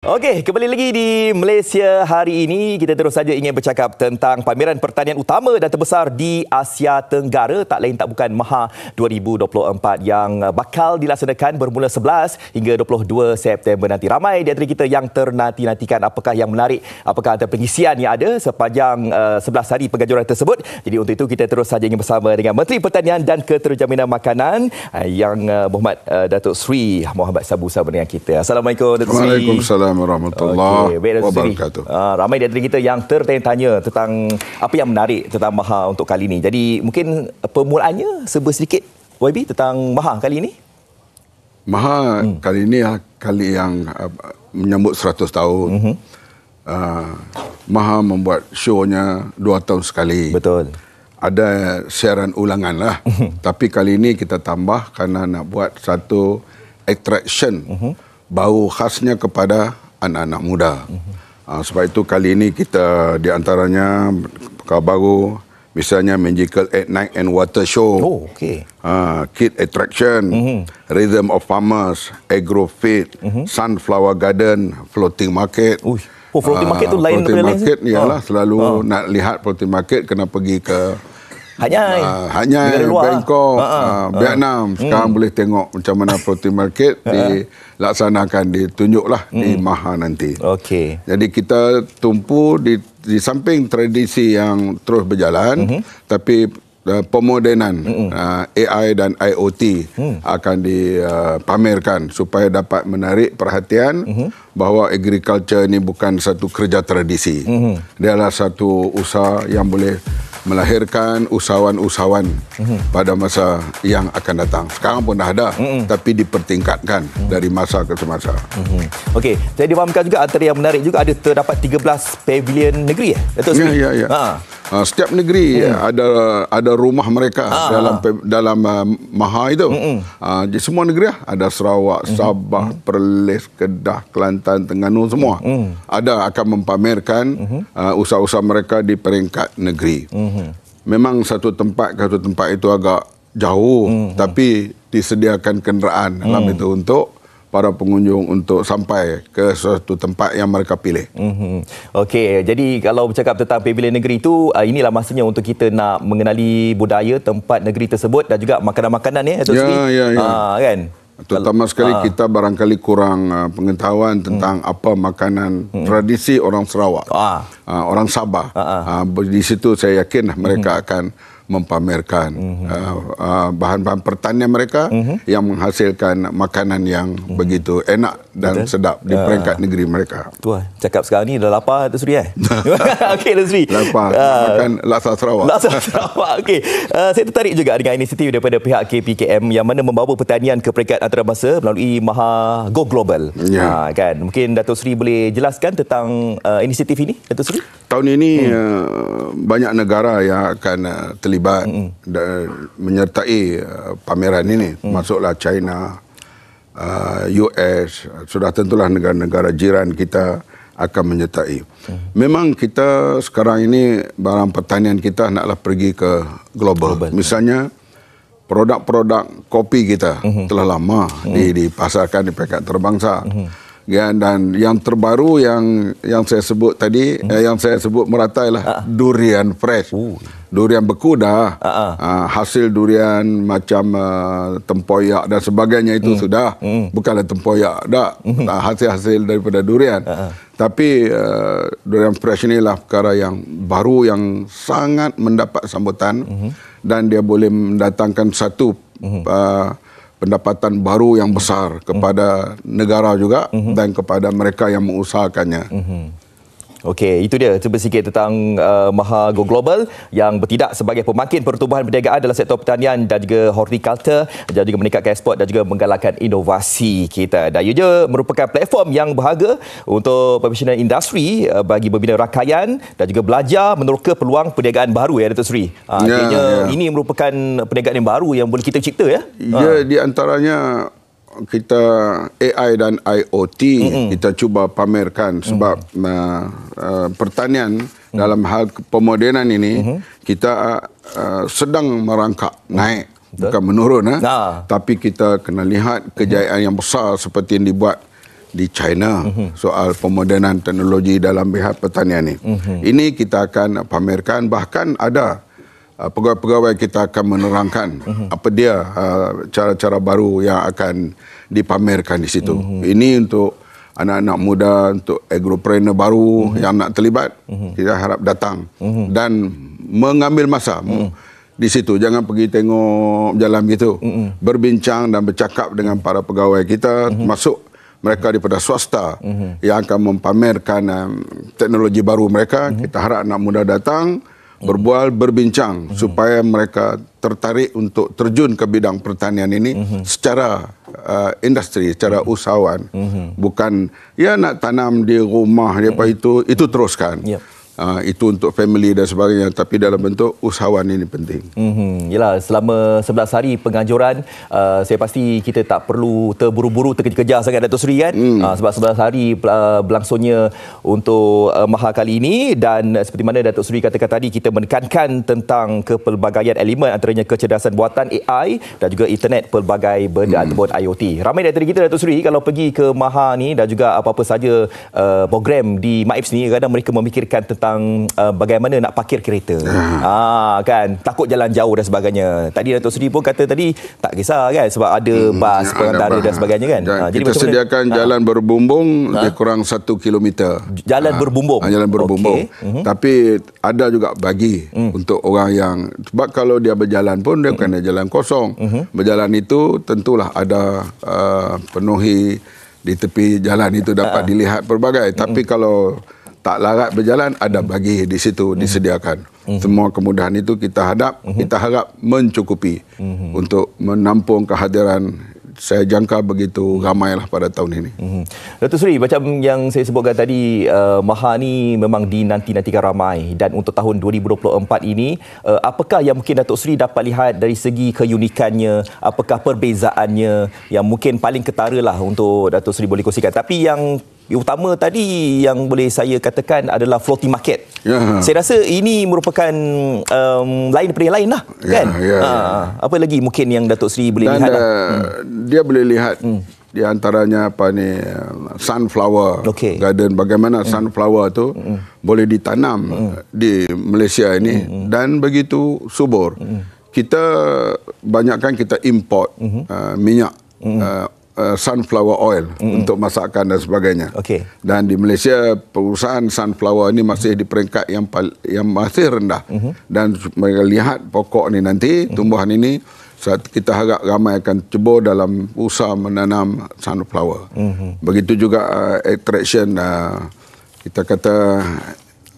Okey, kembali lagi di Malaysia hari ini. Kita terus saja ingin bercakap tentang pameran pertanian utama dan terbesar di Asia Tenggara. Tak lain tak bukan MAHA 2024 yang bakal dilaksanakan bermula 11 hingga 22 September nanti. Ramai di antara kita yang ternanti-nantikan apakah yang menarik, apakah ada pengisian yang ada sepanjang uh, eh, 11 hari pengajuran tersebut. Jadi untuk itu kita terus saja ingin bersama dengan Menteri Pertanian dan Keterjaminan Makanan eh, yang eh, Muhammad Datuk Sri Muhammad Sabu sama dengan kita. Assalamualaikum Datuk Sri. Waalaikumsalam. Waalaikumsalam warahmatullahi okay. wabarakatuh. Uh, ramai di antara kita yang tertanya-tanya tentang apa yang menarik tentang Maha untuk kali ini. Jadi mungkin permulaannya sebut sedikit YB tentang Maha kali ini. Maha hmm. kali ini ah, kali yang uh, menyambut 100 tahun. Mm-hmm. Uh, Maha membuat show-nya 2 tahun sekali. Betul. Ada siaran ulangan lah. Mhm. Tapi kali ini kita tambah karena nak buat satu attraction. Mm-hmm. Bau khasnya kepada anak-anak muda. Uh, sebab itu kali ini kita di antaranya kabar baru misalnya magical at night and water show. Oh, okey. Uh, kid attraction, uh-huh. rhythm of farmers, agro feed, uh-huh. Mhm. sunflower garden, floating market. Uh-huh. Oh, floating ah, market uh, tu lain daripada lain. Floating market ialah oh. selalu oh. nak lihat floating market kena pergi ke Hanyai. Uh, Hanyai, Bangkok, uh uh, Vietnam. uh Sekarang hmm. boleh tengok macam mana protein market dilaksanakan, ditunjuklah hmm. di Maha nanti. Okey. Jadi kita tumpu di, di samping tradisi yang terus berjalan, uh-huh. tapi uh, pemodenan uh-huh. Mhm. uh, AI dan IOT uh-huh. Hmm. akan dipamerkan uh, supaya dapat menarik perhatian uh-huh. Mhm. bahawa agriculture ini bukan satu kerja tradisi. Uh-huh. Dia adalah satu usaha yang boleh melahirkan usahawan-usahawan mm-hmm. pada masa yang akan datang. Sekarang pun dah ada mm-hmm. tapi dipertingkatkan mm-hmm. dari masa ke semasa. Mm-hmm. Okey, saya difahamkan juga antara yang menarik juga ada terdapat 13 pavilion negeri eh. Ya, ya, ya. Ha. Uh, setiap negeri hmm. ada ada rumah mereka ha, dalam ha. dalam uh, maha itu. Hmm, hmm. Uh, semua negeri lah. ada Sarawak, hmm, Sabah, hmm. Perlis, Kedah, Kelantan, Terengganu semua. Hmm. Ada akan mempamerkan hmm. uh, usaha-usaha mereka di peringkat negeri. Hmm. Memang satu tempat ke satu tempat itu agak jauh hmm. tapi disediakan kenderaan hmm. dalam itu untuk para pengunjung untuk sampai ke suatu tempat yang mereka pilih. Mm-hmm. Okey, jadi kalau bercakap tentang pavilion negeri itu, ah, inilah masanya untuk kita nak mengenali budaya tempat negeri tersebut dan juga makanan-makanan ya, Datuk ya, ya, ya, ya. kan? Terutama sekali Aa. Ah. kita barangkali kurang uh, pengetahuan tentang hmm. apa makanan hmm. tradisi orang Sarawak, uh, orang Sabah. Uh, di situ saya yakin mereka hmm. akan mempamerkan mhm. uh, uh, bahan-bahan mm -hmm. uh, pertanian mereka mm -hmm. yang menghasilkan makanan yang mm -hmm. begitu enak dan Betul. sedap di uh, peringkat negeri mereka. Tuan, eh. cakap sekarang ni dah lapar Dato' Sri eh? Okey Dato' Sri. Lapar. Uh, Makan Laksa Sarawak. Laksa Sarawak. Okey. Uh, saya tertarik juga dengan inisiatif daripada pihak KPKM yang mana membawa pertanian ke peringkat antarabangsa melalui Maha Go Global. Ya. Yeah. Uh, kan? Mungkin Dato' Sri boleh jelaskan tentang uh, inisiatif ini Dato' Sri? Tahun ini hmm. uh, banyak negara yang akan uh, terlibat terlibat mm -hmm. dan menyertai uh, pameran ini mm -hmm. masuklah China, uh, US, uh, sudah tentulah negara-negara jiran kita akan menyertai. Mm -hmm. Memang kita sekarang ini barang pertanian kita naklah pergi ke global. global. Misalnya produk-produk kopi kita mm -hmm. telah lama mm -hmm. di dipasarkan di pekat terbangsa. Mm -hmm. Ya, dan yang terbaru yang yang saya sebut tadi hmm. eh, yang saya sebut merata ialah uh durian fresh. Uh. Durian beku dah. Uh-huh. Uh, hasil durian macam uh, tempoyak dan sebagainya itu hmm. sudah hmm. bukanlah tempoyak dah. Hmm. hasil-hasil daripada durian. Uh-huh. Tapi uh, durian fresh inilah perkara yang baru yang sangat mendapat sambutan uh-huh. dan dia boleh mendatangkan satu uh-huh. uh, pendapatan baru yang besar kepada negara juga mhm. dan kepada mereka yang mengusahakannya. Mm-hmm. Okey, itu dia cuba sikit tentang uh, Maha Go Global yang bertindak sebagai pemangkin pertumbuhan perniagaan dalam sektor pertanian dan juga horticulture dan juga meningkatkan ekspor dan juga menggalakkan inovasi kita. Dan ia merupakan platform yang berharga untuk profesional industri uh, bagi membina rakaian dan juga belajar meneroka peluang perniagaan baru ya Dato' Sri. Uh, yeah, yeah. Ya. ini merupakan perniagaan yang baru yang boleh kita cipta ya. Ya, yeah, di antaranya kita AI dan IOT mm-hmm. kita cuba pamerkan sebab mm-hmm. uh, uh, pertanian mm-hmm. dalam hal pemodenan ini mm-hmm. kita uh, uh sedang merangkak mm-hmm. naik Betul. bukan menurun eh. nah. ha? tapi kita kena lihat kejayaan mm-hmm. yang besar seperti yang dibuat di China mm-hmm. soal pemodenan teknologi dalam bidang pertanian ini mm-hmm. ini kita akan pamerkan bahkan ada Uh, pegawai-pegawai kita akan menerangkan uh-huh. apa dia uh, cara-cara baru yang akan dipamerkan di situ. Uh-huh. Ini untuk anak-anak muda, untuk agropreneur baru uh-huh. yang nak terlibat, uh-huh. kita harap datang uh-huh. dan mengambil masa uh-huh. di situ. Jangan pergi tengok jalan gitu. Uh-huh. Berbincang dan bercakap dengan para pegawai kita uh-huh. masuk mereka daripada swasta uh-huh. yang akan mempamerkan um, teknologi baru mereka uh-huh. kita harap anak muda datang Hmm. berbual berbincang mm -hmm. supaya mereka tertarik untuk terjun ke bidang pertanian ini mm -hmm. secara uh, industri secara mm -hmm. usahawan mm -hmm. bukan ya nak tanam di rumah mm -hmm. apa itu itu teruskan yep. Uh, itu untuk family dan sebagainya tapi dalam bentuk usahawan ini penting. Mhm. Yalah selama 11 hari penganjuran uh, saya pasti kita tak perlu terburu-buru terkejar-kejar sangat Datuk Sri. kan. Mm. Uh, sebab 11 hari uh, berlangsungnya untuk uh, maha kali ini dan uh, seperti mana Datuk Sri katakan tadi kita menekankan tentang kepelbagaian elemen antaranya kecerdasan buatan AI dan juga internet pelbagai benda mm. ataupun IoT. Ramai dari kita Datuk Sri kalau pergi ke maha ni dan juga apa-apa saja uh, program di MAIPS ni kadang mereka memikirkan tentang tentang uh, bagaimana nak parkir kereta. Ha. ha kan, takut jalan jauh dan sebagainya. Tadi Datuk Seri pun kata tadi tak kisah kan sebab ada hmm, bas pengantara ya, dan sebagainya kan. Dan ha, ah, jadi kita sediakan ha? jalan berbumbung ha? lebih kurang 1 km. Jalan ha. berbumbung. Ha, jalan berbumbung. Okay. Uh-huh. Mhm. Tapi ada juga bagi hmm. untuk orang yang sebab kalau dia berjalan pun dia hmm. kena jalan kosong. Uh-huh. Berjalan itu tentulah ada uh, penuhi di tepi jalan itu dapat uh-huh. dilihat berbagai tapi uh-huh. kalau tak larat berjalan ada hmm. bagi di situ mm-hmm. disediakan mm-hmm. semua kemudahan itu kita hadap mm-hmm. kita harap mencukupi mm-hmm. untuk menampung kehadiran saya jangka begitu hmm. ramailah pada tahun ini. Hmm. Datuk Seri, macam yang saya sebutkan tadi, uh, Maha ni memang dinanti-nantikan ramai. Dan untuk tahun 2024 ini, uh, apakah yang mungkin Datuk Seri dapat lihat dari segi keunikannya, apakah perbezaannya yang mungkin paling ketara lah untuk Datuk Seri boleh kongsikan. Tapi yang yang utama tadi yang boleh saya katakan adalah floating market. Yeah. Saya rasa ini merupakan um, lain daripada yang lain lah. Yeah, kan? yeah. Ha, ya. apa lagi mungkin yang Datuk Seri boleh Dan lihat? Lah? Uh, lah. Dia boleh lihat hmm. di antaranya apa ni, uh, sunflower okay. garden. Bagaimana hmm. sunflower tu hmm. boleh ditanam hmm. di Malaysia ini. Hmm. hmm. Dan begitu subur. Hmm. Kita banyakkan kita import hmm. uh, minyak. Hmm. Uh, uh, sunflower oil mm-hmm. untuk masakan dan sebagainya. Okay. Dan di Malaysia perusahaan sunflower ini masih di peringkat yang yang masih rendah. Mm-hmm. Dan mereka lihat pokok ni nanti mm-hmm. tumbuhan ini kita harap ramai akan cuba dalam usaha menanam sunflower. Mm-hmm. Begitu juga uh, attraction uh, kita kata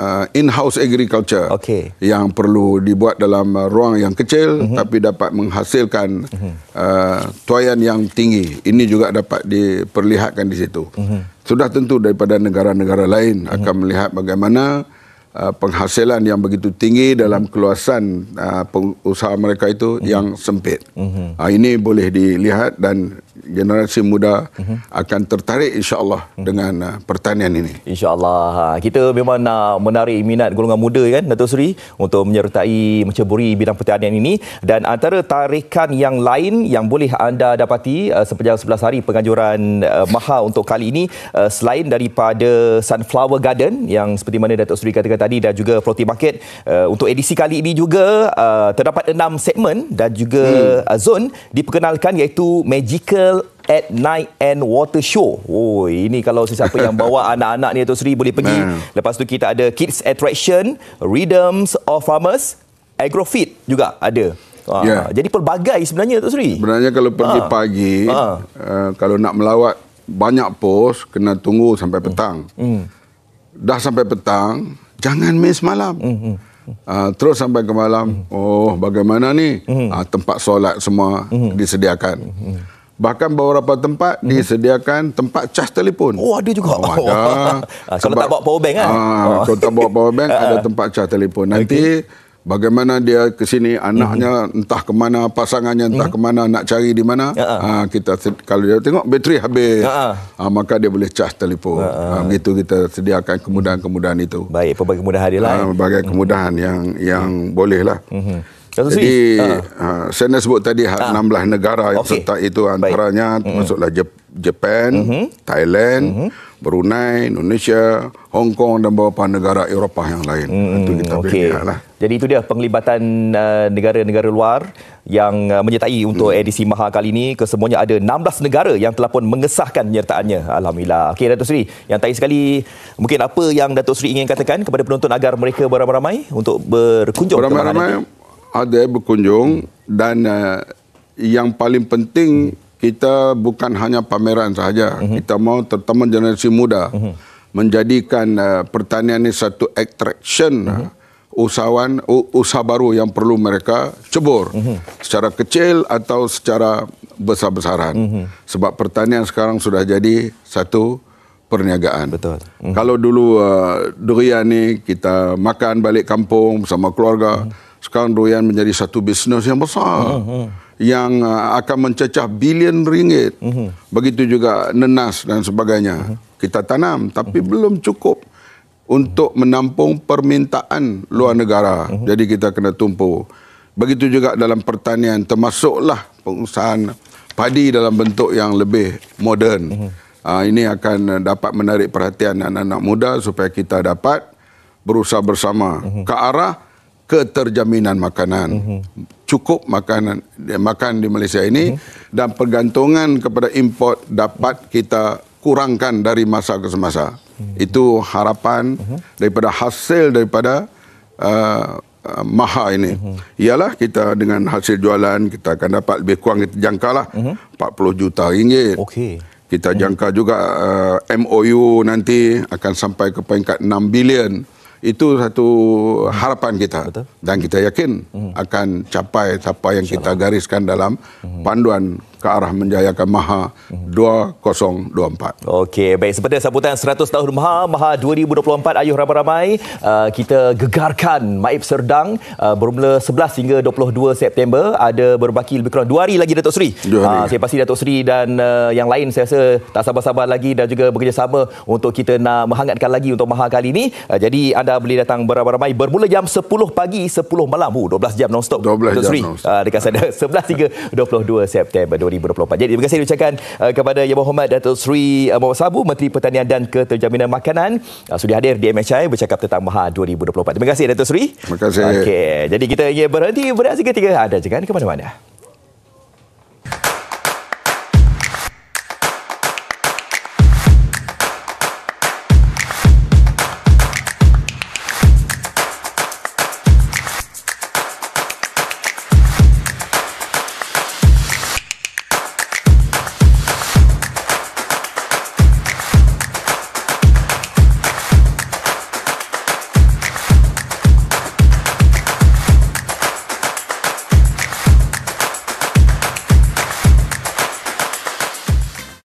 uh, in-house agriculture okay. yang perlu dibuat dalam uh, ruang yang kecil mm-hmm. tapi dapat menghasilkan mm-hmm. uh, tuayan yang tinggi. Ini juga dapat diperlihatkan di situ. Mm-hmm. Sudah tentu daripada negara-negara lain mm-hmm. akan melihat bagaimana uh, penghasilan yang begitu tinggi dalam mhm. keluasan uh, usaha mereka itu mm-hmm. yang sempit. Mm-hmm. Uh, ini boleh dilihat dan generasi muda uh-huh. akan tertarik insyaallah uh-huh. dengan uh, pertanian ini. Insyaallah. Ha, kita memang nak menarik minat golongan muda kan Datuk Sri untuk menyertai menceburi bidang pertanian ini dan antara tarikan yang lain yang boleh anda dapati uh, sepanjang 11 hari penganjuran uh, Maha untuk kali ini uh, selain daripada Sunflower Garden yang seperti mana Datuk Sri katakan tadi dan juga Floaty Market uh, untuk edisi kali ini juga uh, terdapat enam segmen dan juga hmm. uh, zone diperkenalkan iaitu Magical Channel at Night and Water Show. Oh, ini kalau sesiapa yang bawa anak-anak ni atau Sri boleh pergi. Nah. Lepas tu kita ada Kids Attraction, Rhythms of Farmers, Agrofit juga ada. Ha, yeah. Ya. Jadi pelbagai sebenarnya Tok Sri. Sebenarnya kalau pergi ha. pagi, ha. Uh, kalau nak melawat banyak pos, kena tunggu sampai hmm. petang. Mm. Dah sampai petang, jangan miss malam. Mm. Uh, terus sampai ke malam, mm. oh bagaimana ni? Mm. Uh, tempat solat semua mm. disediakan. Mm. Bahkan beberapa tempat hmm. disediakan tempat cas telefon. Oh ada juga. Oh, oh. ada. Oh. Kalau ah, Sebab, tak bawa power bank kan? Ah, oh. Kalau tak bawa power bank ada tempat cas telefon. Nanti okay. bagaimana dia ke sini anaknya hmm. entah ke mana pasangannya entah hmm. ke mana nak cari di mana. Ha uh-huh. kita kalau dia tengok bateri habis. Ha uh-huh. maka dia boleh charge telefon. Uh-huh. Ah, begitu kita sediakan kemudahan-kemudahan itu. Baik, pelbagai kemudahan dia lah. Ah, eh. pelbagai mhm. kemudahan hmm. yang yang bolehlah. Hmm. Jadi uh-huh. uh, saya dah sebut tadi hak uh 16 negara yang okay. serta itu antaranya termasuklah uh Jepun, uh-huh. Thailand, uh-huh. Brunei, Indonesia, Hong Kong dan beberapa negara Eropah yang lain. Uh-huh. Itu kita okay. lah. Jadi itu dia penglibatan uh, negara-negara luar yang uh, menyertai untuk hmm. edisi Maha kali ini kesemuanya ada 16 negara yang telah pun mengesahkan penyertaannya alhamdulillah okey Datuk Seri yang tadi sekali mungkin apa yang Datuk Seri ingin katakan kepada penonton agar mereka beramai-ramai untuk berkunjung ke Maha nanti? ada berkunjung dan uh, yang paling penting kita bukan hanya pameran sahaja. Uh Kita mau terutama generasi muda uh menjadikan uh, pertanian ini satu attraction uh mhm. eh, -huh. usahawan, usaha baru yang perlu mereka cebur uh secara kecil atau secara besar-besaran. Uh Sebab pertanian sekarang sudah jadi satu perniagaan. Betul. Uh -huh. Kalau dulu uh, durian ni kita makan balik kampung sama keluarga. Uh -huh sekarang doyan menjadi satu bisnes yang besar. Uh, uh. Yang uh, akan mencecah bilion ringgit. Uh hmm. -huh. Begitu juga nenas dan sebagainya. Uh -huh. Kita tanam tapi uh -huh. belum cukup untuk menampung permintaan luar negara. Uh -huh. Jadi kita kena tumpu. Begitu juga dalam pertanian termasuklah pengusahaan padi dalam bentuk yang lebih moden. Uh -huh. uh, ini akan dapat menarik perhatian anak-anak muda supaya kita dapat berusaha bersama uh -huh. ke arah keterjaminan makanan. Mm-hmm. Cukup makanan eh, makan di Malaysia ini mm-hmm. dan pergantungan kepada import dapat kita kurangkan dari masa ke semasa. Mm-hmm. Itu harapan mm-hmm. daripada hasil daripada uh, uh maha ini. Mm-hmm. Ialah kita dengan hasil jualan kita akan dapat lebih kurang kita jangkalah mm-hmm. 40 juta ringgit. Okay. Kita jangka mm-hmm. juga uh, MOU nanti akan sampai ke peringkat 6 bilion. mm itu satu harapan kita Betul. dan kita yakin akan capai apa yang kita gariskan dalam panduan ke arah menjayakan Maha 2024. Okey, baik seperti sambutan 100 tahun Maha Maha 2024 ayuh ramai-ramai uh, kita gegarkan Maib Serdang uh, bermula 11 hingga 22 September ada berbaki lebih kurang 2 hari lagi Datuk Seri. Dua hari. Uh, saya pasti Datuk Seri dan uh, yang lain saya rasa tak sabar-sabar lagi dan juga bekerjasama untuk kita nak menghangatkan lagi untuk Maha kali ini. Uh, jadi anda boleh datang beramai-ramai bermula jam 10 pagi 10 malam. Uh, 12 jam non-stop. 12 Datuk jam Seri. non-stop. Uh, dekat sana 11 hingga 22 September 2024. 2024. Jadi terima kasih diucapkan uh, kepada Yang Berhormat Dato Sri uh, Muhammad Sabu Menteri Pertanian dan Keterjaminan Makanan uh, sudah hadir di MHI bercakap tentang MAHA 2024. Terima kasih Dato Sri. Terima kasih. Okey. Jadi kita ingin berhenti berhenti ketika ada jangan ke mana-mana.